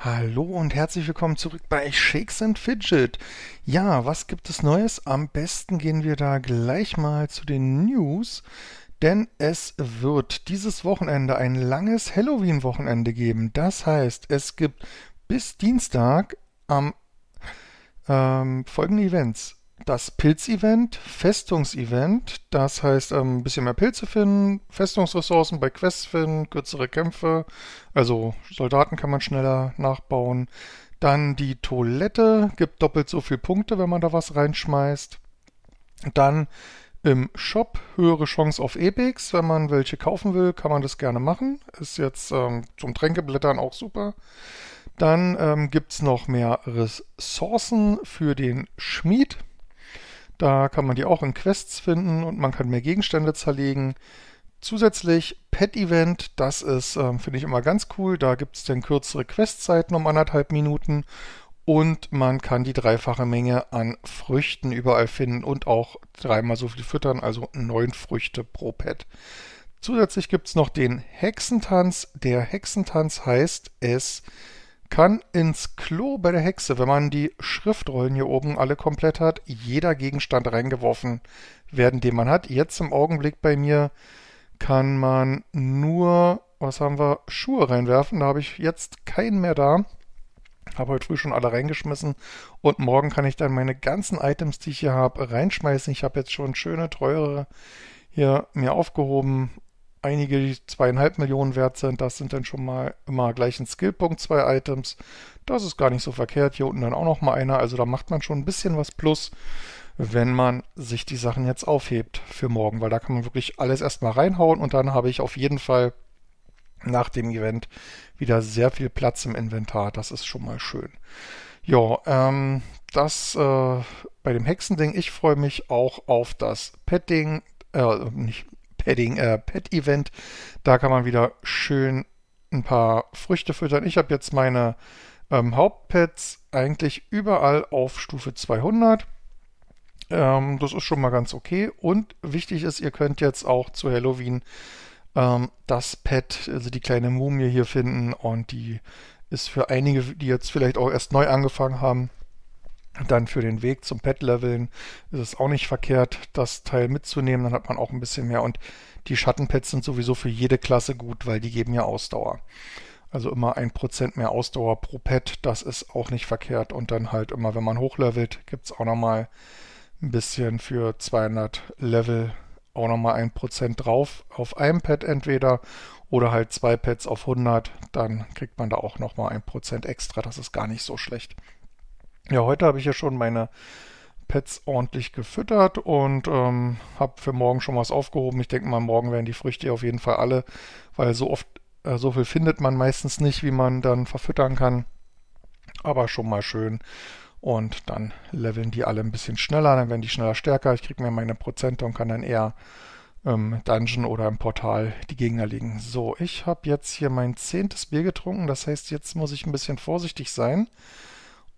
Hallo und herzlich willkommen zurück bei Shakes and Fidget. Ja, was gibt es Neues? Am besten gehen wir da gleich mal zu den News, denn es wird dieses Wochenende ein langes Halloween-Wochenende geben. Das heißt, es gibt bis Dienstag am ähm, folgende Events das Pilz-Event, festungs das heißt ähm, ein bisschen mehr Pilze finden, Festungsressourcen bei Quests finden, kürzere Kämpfe, also Soldaten kann man schneller nachbauen. Dann die Toilette, gibt doppelt so viele Punkte, wenn man da was reinschmeißt. Dann im Shop höhere Chance auf Epics, wenn man welche kaufen will, kann man das gerne machen. Ist jetzt ähm, zum Tränkeblättern auch super. Dann ähm, gibt es noch mehr Ressourcen für den Schmied. Da kann man die auch in Quests finden und man kann mehr Gegenstände zerlegen. Zusätzlich Pet Event, das ist, ähm, finde ich immer ganz cool. Da gibt es dann kürzere Questzeiten um anderthalb Minuten und man kann die dreifache Menge an Früchten überall finden und auch dreimal so viel füttern, also neun Früchte pro Pet. Zusätzlich gibt es noch den Hexentanz. Der Hexentanz heißt, es kann ins Klo bei der Hexe, wenn man die Schriftrollen hier oben alle komplett hat, jeder Gegenstand reingeworfen werden, den man hat. Jetzt im Augenblick bei mir kann man nur, was haben wir, Schuhe reinwerfen. Da habe ich jetzt keinen mehr da. Habe heute früh schon alle reingeschmissen und morgen kann ich dann meine ganzen Items, die ich hier habe, reinschmeißen. Ich habe jetzt schon schöne, teure hier mir aufgehoben einige, die zweieinhalb Millionen wert sind. Das sind dann schon mal immer gleich ein Skillpunkt, zwei Items. Das ist gar nicht so verkehrt. Hier unten dann auch noch mal einer. Also da macht man schon ein bisschen was plus, wenn man sich die Sachen jetzt aufhebt für morgen. Weil da kann man wirklich alles erstmal reinhauen und dann habe ich auf jeden Fall nach dem Event wieder sehr viel Platz im Inventar. Das ist schon mal schön. Ja, ähm, das äh, bei dem Hexending. Ich freue mich auch auf das Petting, äh, nicht Padding, äh, Pet Event. Da kann man wieder schön ein paar Früchte füttern. Ich habe jetzt meine ähm, Hauptpets eigentlich überall auf Stufe 200. Ähm, das ist schon mal ganz okay. Und wichtig ist, ihr könnt jetzt auch zu Halloween ähm, das Pet, also die kleine Mumie hier finden. Und die ist für einige, die jetzt vielleicht auch erst neu angefangen haben, dann für den Weg zum Pad-Leveln ist es auch nicht verkehrt, das Teil mitzunehmen. Dann hat man auch ein bisschen mehr. Und die Schattenpads sind sowieso für jede Klasse gut, weil die geben ja Ausdauer. Also immer ein Prozent mehr Ausdauer pro Pad, das ist auch nicht verkehrt. Und dann halt immer, wenn man hochlevelt, gibt es auch nochmal ein bisschen für 200 Level auch nochmal ein Prozent drauf auf einem Pad entweder oder halt zwei Pads auf 100, dann kriegt man da auch nochmal ein Prozent extra. Das ist gar nicht so schlecht. Ja, heute habe ich ja schon meine Pets ordentlich gefüttert und ähm, habe für morgen schon was aufgehoben. Ich denke mal, morgen werden die Früchte auf jeden Fall alle, weil so oft, äh, so viel findet man meistens nicht, wie man dann verfüttern kann. Aber schon mal schön. Und dann leveln die alle ein bisschen schneller, dann werden die schneller stärker. Ich kriege mir meine Prozente und kann dann eher im ähm, Dungeon oder im Portal die Gegner legen. So, ich habe jetzt hier mein zehntes Bier getrunken. Das heißt, jetzt muss ich ein bisschen vorsichtig sein.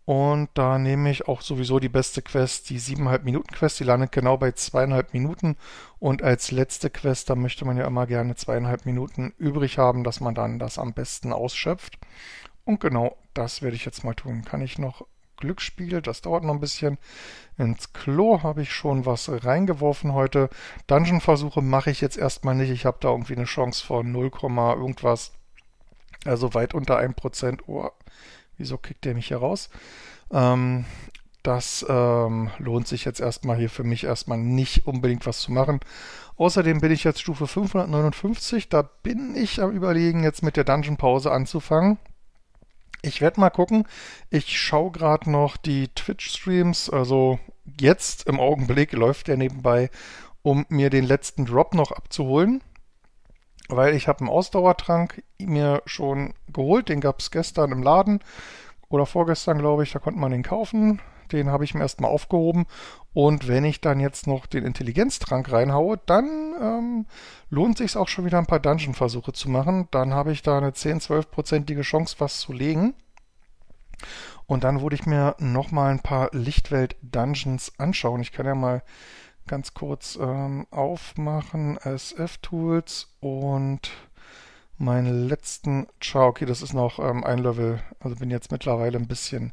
Und da nehme ich auch sowieso die beste Quest, die 7,5 Minuten Quest. Die landet genau bei 2,5 Minuten. Und als letzte Quest, da möchte man ja immer gerne 2,5 Minuten übrig haben, dass man dann das am besten ausschöpft. Und genau das werde ich jetzt mal tun. Kann ich noch Glücksspiel, das dauert noch ein bisschen. Ins Klo habe ich schon was reingeworfen heute. Dungeon-Versuche mache ich jetzt erstmal nicht. Ich habe da irgendwie eine Chance von 0, irgendwas. Also weit unter 1%. Oh, Wieso kickt der mich hier raus? Ähm, das ähm, lohnt sich jetzt erstmal hier für mich erstmal nicht unbedingt was zu machen. Außerdem bin ich jetzt Stufe 559. Da bin ich am überlegen, jetzt mit der Dungeon-Pause anzufangen. Ich werde mal gucken. Ich schaue gerade noch die Twitch-Streams. Also jetzt im Augenblick läuft der nebenbei, um mir den letzten Drop noch abzuholen weil ich habe einen Ausdauertrank mir schon geholt. Den gab es gestern im Laden oder vorgestern, glaube ich. Da konnte man den kaufen. Den habe ich mir erstmal aufgehoben. Und wenn ich dann jetzt noch den Intelligenztrank reinhaue, dann ähm, lohnt sich auch schon wieder ein paar Dungeon-Versuche zu machen. Dann habe ich da eine 10-12-prozentige Chance, was zu legen. Und dann würde ich mir nochmal ein paar Lichtwelt-Dungeons anschauen. Ich kann ja mal ganz kurz ähm, aufmachen, SF-Tools und meinen letzten, ciao, okay, das ist noch ähm, ein Level, also bin jetzt mittlerweile ein bisschen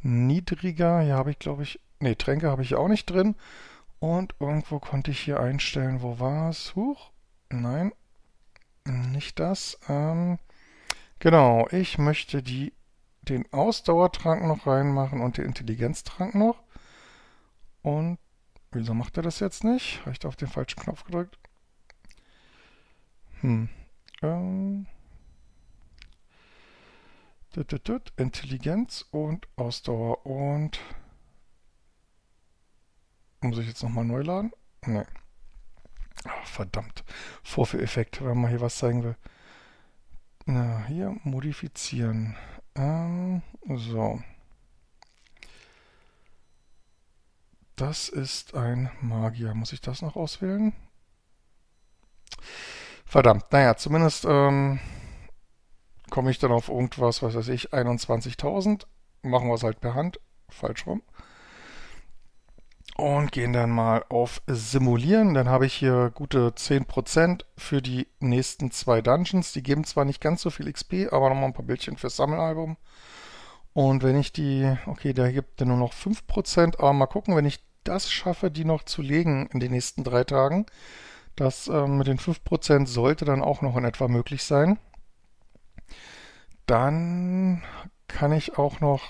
niedriger. Hier habe ich, glaube ich, nee, Tränke habe ich auch nicht drin. Und irgendwo konnte ich hier einstellen, wo war es? Huch, nein, nicht das. Ähm, genau, ich möchte die, den Ausdauertrank noch reinmachen und den Intelligenztrank noch. Und Wieso macht er das jetzt nicht? Habe ich da auf den falschen Knopf gedrückt? Hm. Ähm. Intelligenz und Ausdauer und... Muss ich jetzt nochmal neu laden? Ne. Ach, verdammt. Vorführeffekt, wenn man hier was zeigen will. Na, hier modifizieren. Ähm, so. Das ist ein Magier. Muss ich das noch auswählen? Verdammt. Naja, zumindest ähm, komme ich dann auf irgendwas, was weiß ich, 21.000. Machen wir es halt per Hand. Falsch rum. Und gehen dann mal auf Simulieren. Dann habe ich hier gute 10% für die nächsten zwei Dungeons. Die geben zwar nicht ganz so viel XP, aber nochmal ein paar Bildchen fürs Sammelalbum. Und wenn ich die, okay, der gibt dann nur noch 5%, aber mal gucken, wenn ich das schaffe, die noch zu legen in den nächsten drei Tagen, das äh, mit den 5% sollte dann auch noch in etwa möglich sein, dann kann ich auch noch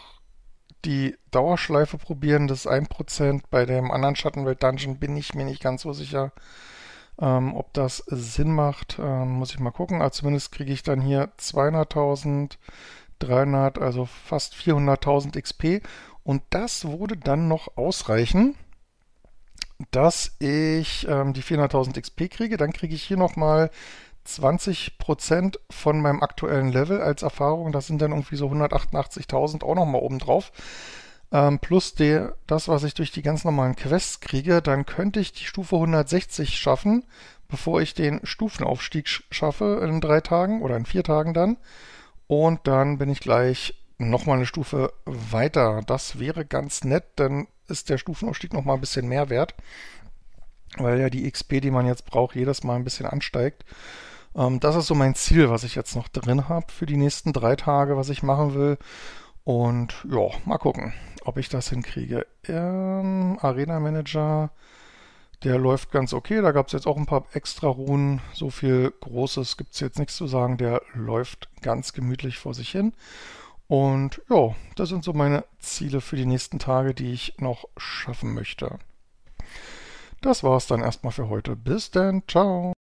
die Dauerschleife probieren, das 1%. Bei dem anderen Schattenwelt Dungeon bin ich mir nicht ganz so sicher, ähm, ob das Sinn macht. Ähm, muss ich mal gucken. Aber also zumindest kriege ich dann hier 200.000, 300, also fast 400.000 XP. Und das würde dann noch ausreichen, dass ich ähm, die 400.000 XP kriege. Dann kriege ich hier nochmal 20% von meinem aktuellen Level als Erfahrung. Das sind dann irgendwie so 188.000 auch nochmal obendrauf. Ähm, plus de, das, was ich durch die ganz normalen Quests kriege. Dann könnte ich die Stufe 160 schaffen, bevor ich den Stufenaufstieg schaffe in drei Tagen oder in vier Tagen dann. Und dann bin ich gleich nochmal eine Stufe weiter. Das wäre ganz nett, denn ist der Stufenaufstieg nochmal ein bisschen mehr wert, weil ja die XP, die man jetzt braucht, jedes Mal ein bisschen ansteigt. Ähm, das ist so mein Ziel, was ich jetzt noch drin habe für die nächsten drei Tage, was ich machen will. Und ja, mal gucken, ob ich das hinkriege. Ähm, Arena Manager, der läuft ganz okay. Da gab es jetzt auch ein paar extra Runen. So viel Großes gibt es jetzt nichts zu sagen. Der läuft ganz gemütlich vor sich hin. Und ja, das sind so meine Ziele für die nächsten Tage, die ich noch schaffen möchte. Das war's dann erstmal für heute. Bis dann, ciao.